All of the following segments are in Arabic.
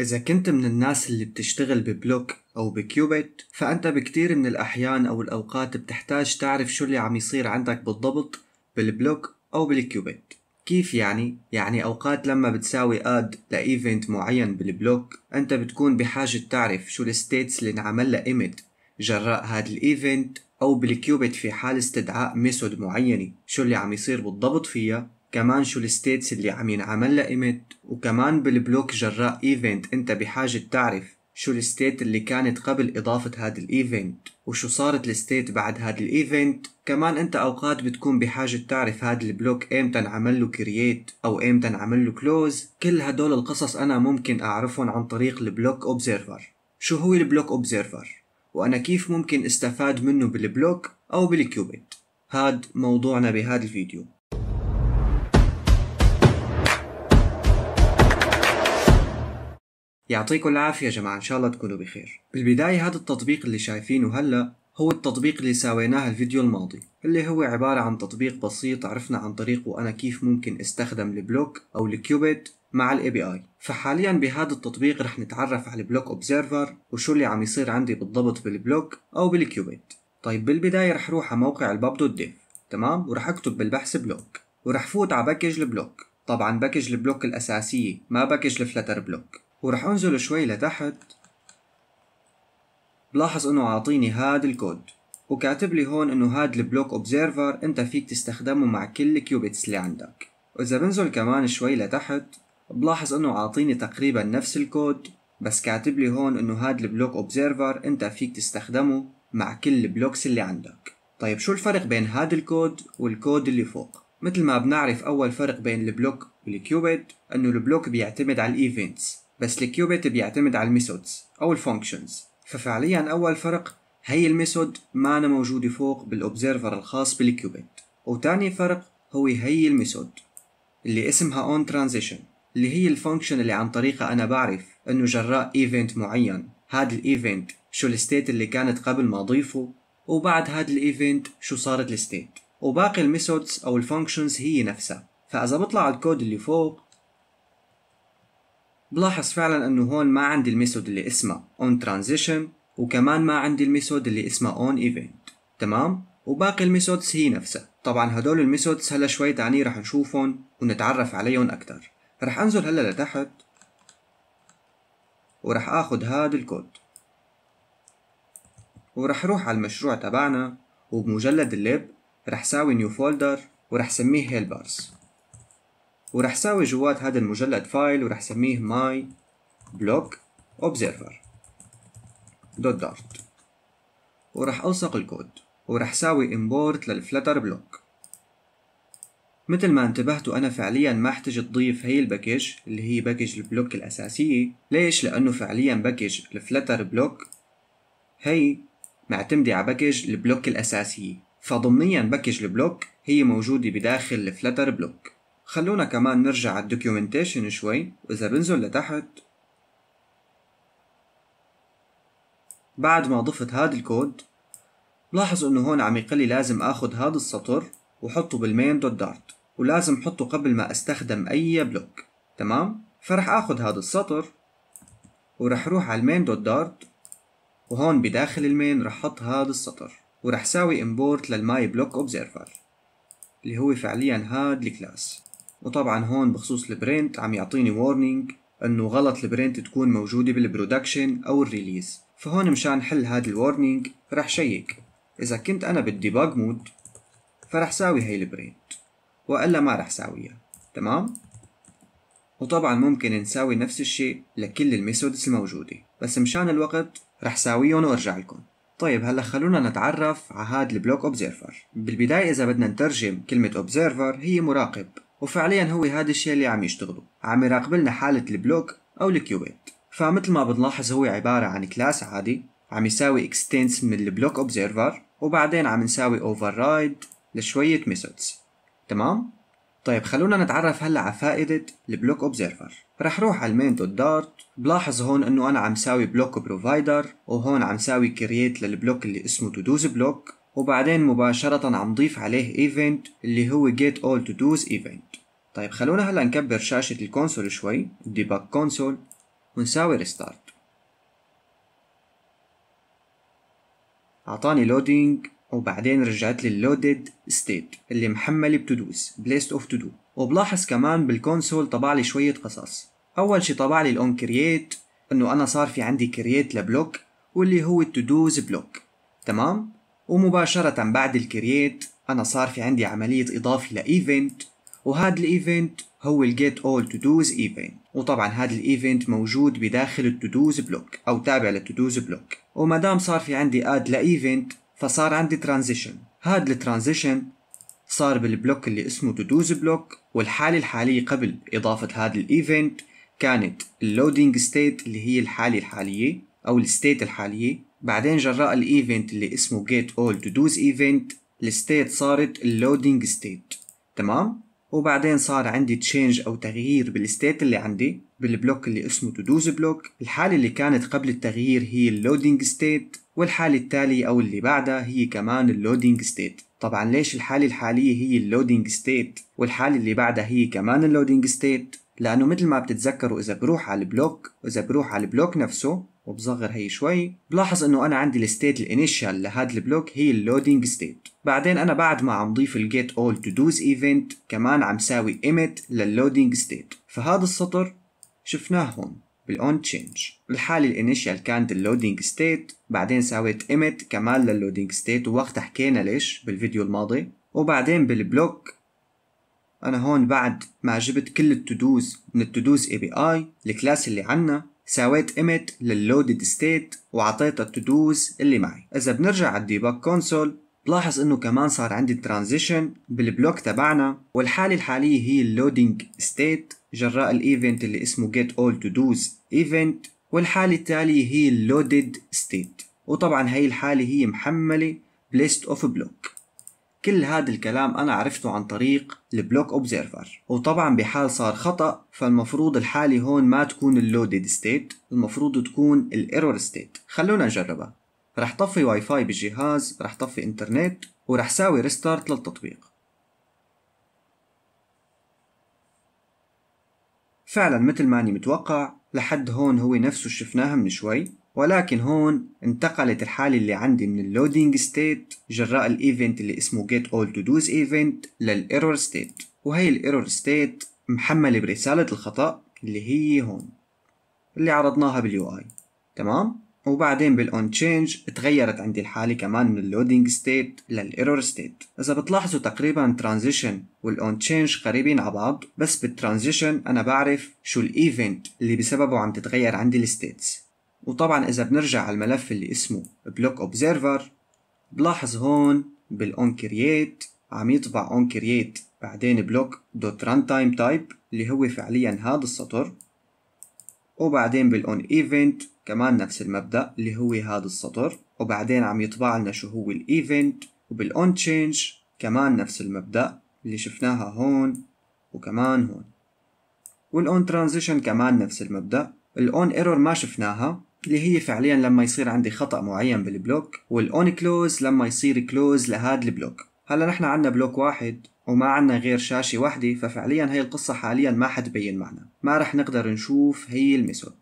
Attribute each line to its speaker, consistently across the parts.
Speaker 1: إذا كنت من الناس اللي بتشتغل ببلوك أو بكيوبيت فأنت بكتير من الأحيان أو الأوقات بتحتاج تعرف شو اللي عم يصير عندك بالضبط بالبلوك أو بالكيوبيت كيف يعني؟ يعني أوقات لما بتساوي اد لإيفنت معين بالبلوك أنت بتكون بحاجة تعرف شو الستيتس اللي انعمل لها إيمت جراء هاد الإيفنت أو بالكيوبيت في حال استدعاء ميثود معينة شو اللي عم يصير بالضبط فيها كمان شو الستيتس اللي عم ينعمل لها وكمان بالبلوك جراء ايفنت انت بحاجة تعرف شو الستيت اللي كانت قبل إضافة هذا الإيفنت وشو صارت الستيت بعد هذا الإيفنت كمان أنت أوقات بتكون بحاجة تعرف هذا البلوك ايمتى انعمل له كرييت أو ايمتى انعمل له كلوز كل هدول القصص أنا ممكن أعرفهم عن طريق البلوك أوبزيرفر شو هو البلوك أوبزيرفر وأنا كيف ممكن استفاد منه بالبلوك أو بالكيوبيت هاد موضوعنا بهذا الفيديو يعطيكم العافية يا جماعة إن شاء الله تكونوا بخير بالبداية هذا التطبيق اللي شايفينه هلأ هو التطبيق اللي سويناه الفيديو الماضي اللي هو عبارة عن تطبيق بسيط عرفنا عن طريقه أنا كيف ممكن استخدم البلوك أو الكيوبيت مع الاي بي اي فحاليا بهذا التطبيق رح نتعرف على البلوك اوبزيرفر وشو اللي عم يصير عندي بالضبط بالبلوك او بالكيوبيت طيب بالبدايه رح روح على موقع الباب دوت ديف تمام ورح اكتب بالبحث بلوك ورح فوت على باكج البلوك طبعا باكج البلوك الاساسيه ما باكج الفلتر بلوك ورح انزل شوي لتحت بلاحظ انه عاطيني هاد الكود وكاتب لي هون انه هاد البلوك اوبزيرفر انت فيك تستخدمه مع كل الكيوبيتس اللي عندك واذا بنزل كمان شوي لتحت بلاحظ انه عاطيني تقريبا نفس الكود بس كاتب لي هون انه هاد البلوك اوبزيرفر انت فيك تستخدمه مع كل البلوكس اللي عندك طيب شو الفرق بين هاد الكود والكود اللي فوق مثل ما بنعرف اول فرق بين البلوك والكيوبيت انه البلوك بيعتمد على الايفنتس بس الكيوبيت بيعتمد على الميثودز أو الفانكشنز ففعليا أول فرق هي الميثود معنا موجودة فوق بالأوبزيرفر الخاص بالكيوبيت وتاني فرق هو هي الميثود اللي اسمها on transition اللي هي الفانكشن اللي عن طريقها أنا بعرف إنه جراء ايفنت معين هاد الايفنت شو الستيت اللي كانت قبل ما أضيفه وبعد هاد الايفنت شو صارت الستيت وباقي الميثودز أو الفانكشنز هي نفسها فإذا بطلع الكود اللي فوق بلاحظ فعلا انه هون ما عندي الميثود اللي اسمها on transition وكمان ما عندي الميثود اللي اسمها on event تمام وباقي الميثودز هي نفسها طبعا هدول الميثودز هلا شوي تعني رح نشوفهم ونتعرف عليهم اكثر رح انزل هلا لتحت ورح اخذ هاد الكود ورح روح على المشروع تبعنا وبمجلد الليب رح ساوي نيو فولدر ورح سميه هيلبرز ورح ساوي جوات هذا المجلد فايل ورح سميه my block observer dot dart ورح ألصق الكود ورح ساوي import للفلتر بلوك مثل ما انتبهتوا أنا فعليا ما احتاج تضيف هي الباكج اللي هي باكج البلوك الأساسية ليش؟ لأنه فعليا باكج الفلتر بلوك هي معتمدة على باكج البلوك الأساسية فضمنيا باكج البلوك هي موجودة بداخل الفلتر بلوك خلونا كمان نرجع على الدوكيومنتيشن شوي وإذا بنزل لتحت بعد ما ضفت هاد الكود لاحظ انه هون عم يقلي لازم اخذ هاد السطر وحطه بالمين دوت دارت ولازم حطه قبل ما استخدم اي بلوك تمام فرح اخذ هذا السطر ورح روح على المين دوت دارت وهون بداخل المين رح حط هذا السطر ورح ساوي امبورت للماي بلوك اوبزيرفر اللي هو فعليا هاد الكلاس وطبعا هون بخصوص البرنت عم يعطيني وورنينج انه غلط البرنت تكون موجودة بالبرودكشن او الريليز فهون مشان حل هذا الوورنينج رح شيك اذا كنت انا بالديباج مود فرح ساوي هاي البرنت والا ما رح ساويها تمام وطبعا ممكن نساوي نفس الشيء لكل الميثودز الموجودة بس مشان الوقت رح ساويهم وارجع لكم طيب هلا خلونا نتعرف على هذا البلوك اوبزيرفر بالبداية اذا بدنا نترجم كلمة اوبزيرفر هي مراقب وفعليا هو هذا الشيء اللي عم يشتغله عم يراقبلنا حالة البلوك أو الكيوبيت فمثل ما بنلاحظ هو عبارة عن كلاس عادي عم يساوي اكستنس من البلوك اوبزيرفر وبعدين عم نساوي اوفررايد لشوية ميثودز تمام؟ طيب خلونا نتعرف هلا على فائدة البلوك اوبزيرفر رح روح على المين دوت دارت بلاحظ هون انه انا عم ساوي بلوك بروفايدر وهون عم ساوي كرييت للبلوك اللي اسمه تو دوز بلوك وبعدين مباشرة عم ضيف عليه event اللي هو get all to do's event طيب خلونا هلا نكبر شاشة الكونسول شوي debug console ونساوي restart أعطاني loading وبعدين رجعت لي loaded state اللي محملة dos بليست of to-do وبلاحظ كمان بالكونسول طبع لي شوية قصص أول شي طبع لي الon create إنه أنا صار في عندي create لبلوك واللي هو to-do's block تمام ومباشرة بعد الكرييت أنا صار في عندي عملية إضافة لإيفنت وهذا الإيفنت هو Get اول تو دوز ايفنت وطبعا هذا الايفنت موجود بداخل التو دوز بلوك او تابع للتو دوز بلوك وما دام صار في عندي اد لايفنت فصار عندي ترانزيشن هذا الترانزيشن صار بالبلوك اللي اسمه تو دوز بلوك والحالة الحالية قبل إضافة هذا الإيفنت كانت اللودينج ستيت اللي هي الحالة الحالية أو الستيت الحالية بعدين جراء الايفنت اللي اسمه get all to do's event الستيت صارت اللودينج ستيت تمام وبعدين صار عندي تشينج او تغيير بالستيت اللي عندي بالبلوك اللي اسمه تو دوز بلوك الحاله اللي كانت قبل التغيير هي اللودينج ستيت والحاله التاليه او اللي بعدها هي كمان اللودينج ستيت طبعا ليش الحاله الحاليه هي اللودينج ستيت والحاله اللي بعدها هي كمان اللودينج ستيت لانه مثل ما بتتذكروا اذا بروح على البلوك اذا بروح على البلوك نفسه وبصغر هي شوي بلاحظ انه انا عندي الستيت الانيشال لهذا البلوك هي اللودينج ستيت بعدين انا بعد ما عم ضيف الجيت اول تو دوز ايفنت كمان عم ساوي ايمت لللودينج ستيت فهذا السطر شفناه هون بالاون تشينج الحالة الانيشال كانت اللودينج ستيت بعدين ساويت ايمت كمان لللودينج ستيت ووقتها حكينا ليش بالفيديو الماضي وبعدين بالبلوك انا هون بعد ما جبت كل التودوز من التودوز اي بي اي الكلاس اللي عنا ساويت إمت لللودد ستيت وعطيتها التودوز اللي معي اذا بنرجع على الديباج كونسول بلاحظ انه كمان صار عندي ترانزيشن بالبلوك تبعنا والحاله الحاليه هي اللودينج ستيت جراء الايفنت اللي اسمه get all to do's event والحاله التاليه هي اللودد ستيت وطبعا هي الحاله هي محمله بليست اوف بلوك كل هذا الكلام أنا عرفته عن طريق البلوك أوبزيرفر وطبعا بحال صار خطأ فالمفروض الحالة هون ما تكون اللودد ستيت المفروض تكون الايرور ستيت خلونا نجربها رح طفي واي فاي بالجهاز رح طفي انترنت ورح ساوي ريستارت للتطبيق فعلا مثل ما أنا متوقع لحد هون هو نفسه شفناها من شوي ولكن هون انتقلت الحالة اللي عندي من اللودينج ستيت جراء الايفنت اللي اسمه get all to do's event للايرور ستيت وهي الايرور ستيت محملة برسالة الخطأ اللي هي هون اللي عرضناها باليو اي تمام؟ وبعدين بالاون تشينج تغيرت عندي الحاله كمان من اللودينج ستيت للايرور ستيت اذا بتلاحظوا تقريبا ترانزيشن والاون تشينج قريبين على بعض بس بالترانزيشن انا بعرف شو الايفنت اللي بسببه عم تتغير عندي الستيتس وطبعا اذا بنرجع على الملف اللي اسمه بلوك اوبزرفر بلاحظ هون بالاون كرييت عم يطبع اون كرييت بعدين بلوك دوت ران تايم تايب اللي هو فعليا هذا السطر وبعدين بالاون ايفنت كمان نفس المبدا اللي هو هذا السطر وبعدين عم يطبع لنا شو هو الايفنت وبالاون تشينج كمان نفس المبدا اللي شفناها هون وكمان هون والاون ترانزيشن كمان نفس المبدا الاون ايرور ما شفناها اللي هي فعليا لما يصير عندي خطا معين بالبلوك والاون كلوز لما يصير كلوز لهذا البلوك هلا نحن عندنا بلوك واحد وما عندنا غير شاشه واحده ففعليا هي القصه حاليا ما حتبين معنا ما رح نقدر نشوف هي الميثود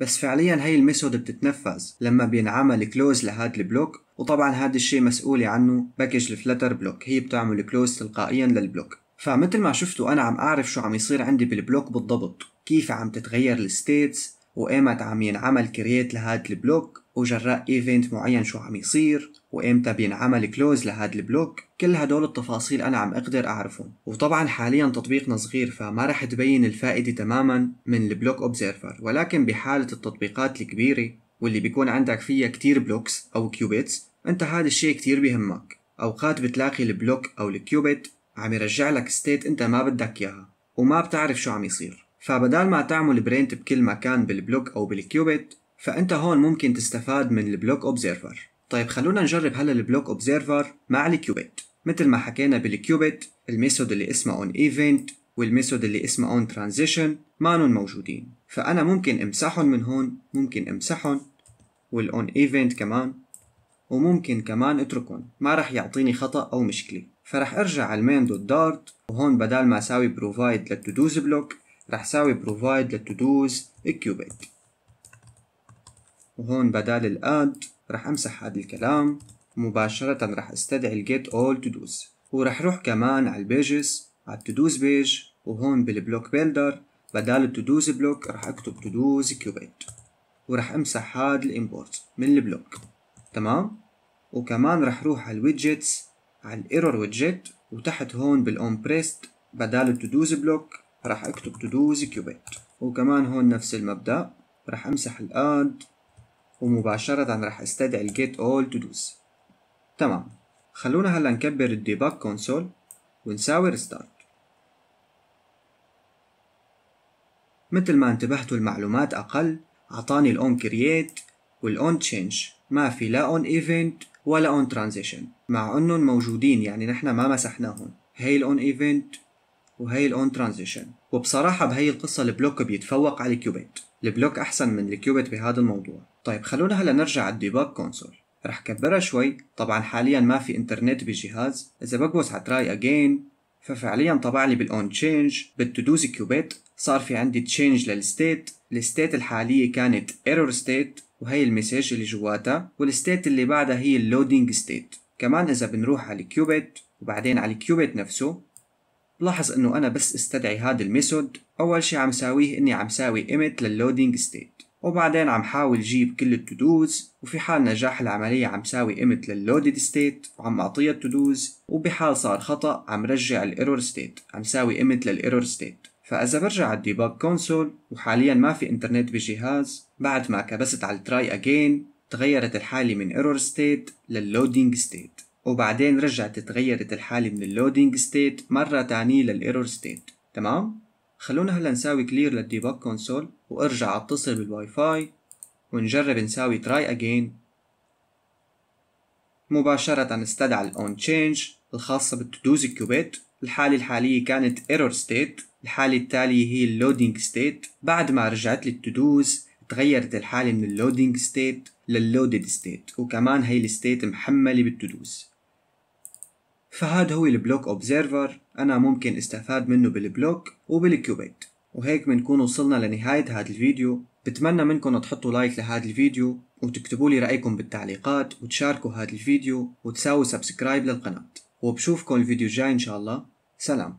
Speaker 1: بس فعليا هي الميثود بتتنفذ لما بينعمل كلوز لهذا البلوك وطبعا هذا الشيء مسؤولة عنه باكج الفلتر بلوك هي بتعمل كلوز تلقائيا للبلوك فمثل ما شفتوا انا عم اعرف شو عم يصير عندي بالبلوك بالضبط كيف عم تتغير الستيتس وقامت عم ينعمل كرييت لهاد البلوك وجراء ايفنت معين شو عم يصير وامتى بينعمل كلوز لهاد البلوك كل هدول التفاصيل انا عم اقدر اعرفهم وطبعا حاليا تطبيقنا صغير فما رح تبين الفائده تماما من البلوك اوبزيرفر ولكن بحاله التطبيقات الكبيره واللي بيكون عندك فيها كتير بلوكس او كيوبيتس انت هاد الشيء كتير بيهمك اوقات بتلاقي البلوك او الكيوبيت عم يرجع لك ستيت انت ما بدك اياها وما بتعرف شو عم يصير فبدال ما تعمل برينت بكل مكان بالبلوك أو بالكيوبيت فأنت هون ممكن تستفاد من البلوك أوبزيرفر طيب خلونا نجرب هلا البلوك أوبزيرفر مع الكيوبيت مثل ما حكينا بالكيوبيت الميثود اللي اسمها اون ايفنت والميثود اللي اسمها اون ترانزيشن مانن موجودين فأنا ممكن امسحهم من هون ممكن امسحهم والاون ايفنت كمان وممكن كمان اتركهم ما رح يعطيني خطأ أو مشكلة فرح ارجع على المين دوت دارت وهون بدال ما اساوي بروفايد للتودوز بلوك رح ساوي provide للتودوز كيوبيد وهون بدال الاد رح امسح هذا الكلام مباشرة رح استدعي الجيت اول تودوز ورح روح كمان على البيجز على التودوز بيج وهون بالبلوك بيلدر بدال التودوز بلوك رح اكتب تودوز كيوبيد ورح امسح هذا الامبورت من البلوك تمام وكمان رح روح على الويدجتس على الايرور ويدجت وتحت هون بالاون بريست بدال التودوز بلوك راح اكتب do دو زيكيوبيت وكمان هون نفس المبدأ راح امسح الاد ومباشرة راح استدعي الجيت اول to do's. تمام خلونا هلا نكبر الديباج كونسول ونساوي ريستارت مثل ما انتبهتوا المعلومات اقل اعطاني الاون كرييت والاون تشينج ما في لا اون ايفنت ولا اون ترانزيشن مع انهم موجودين يعني نحن ما مسحناهم هي الاون ايفنت وهي الاون ترانزيشن وبصراحه بهي القصه البلوك بيتفوق على الكيوبيت البلوك احسن من الكيوبيت بهذا الموضوع طيب خلونا هلا نرجع على الديباج كونسول رح كبرها شوي طبعا حاليا ما في انترنت بالجهاز اذا بقوس على تراي اجين ففعليا طبع لي بالاون تشينج بالتودوز كيوبيت صار في عندي تشينج للستيت الستيت الحاليه كانت ايرور ستيت وهي المسج اللي جواتها والستيت اللي بعدها هي اللودينج ستيت كمان اذا بنروح على الكيوبيت وبعدين على الكيوبيت نفسه لاحظ انه انا بس استدعي هذا الميثود اول شي عم ساويه اني عم ساوي ايمت لللودينج ستيت وبعدين عم حاول جيب كل التودوز وفي حال نجاح العملية عم ساوي ايمت لللودد ستيت وعم اعطيها التودوز وبحال صار خطأ عم رجع الايرور ستيت عم ساوي ايمت للايرور ستيت فاذا برجع على الديباج كونسول وحاليا ما في انترنت بجهاز بعد ما كبست على التراي اجين تغيرت الحالة من ايرور ستيت لللودينج ستيت وبعدين رجعت تغيرت الحالة من اللودينج ستيت مرة تانية للايرور ستيت تمام؟ خلونا هلا نساوي كلير للديباج كونسول وارجع اتصل بالواي فاي ونجرب نساوي تراي اجين مباشرة استدعى الاون تشينج الخاصة بالتدوز كيوبيت الحالة الحالية كانت ايرور ستيت الحالة التالية هي اللودينج ستيت بعد ما رجعت لي تغيرت الحالة من اللودينج ستيت لللودد ستيت وكمان هي الستيت محملة بالتدوز فهذا هو البلوك اوبزيرفر انا ممكن استفاد منه بالبلوك وبالكيوبيت وهيك بنكون وصلنا لنهاية هذا الفيديو بتمنى منكم تحطوا لايك لهذا الفيديو وتكتبوا لي رأيكم بالتعليقات وتشاركوا هذا الفيديو وتساووا سبسكرايب للقناة وبشوفكم الفيديو الجاي إن شاء الله سلام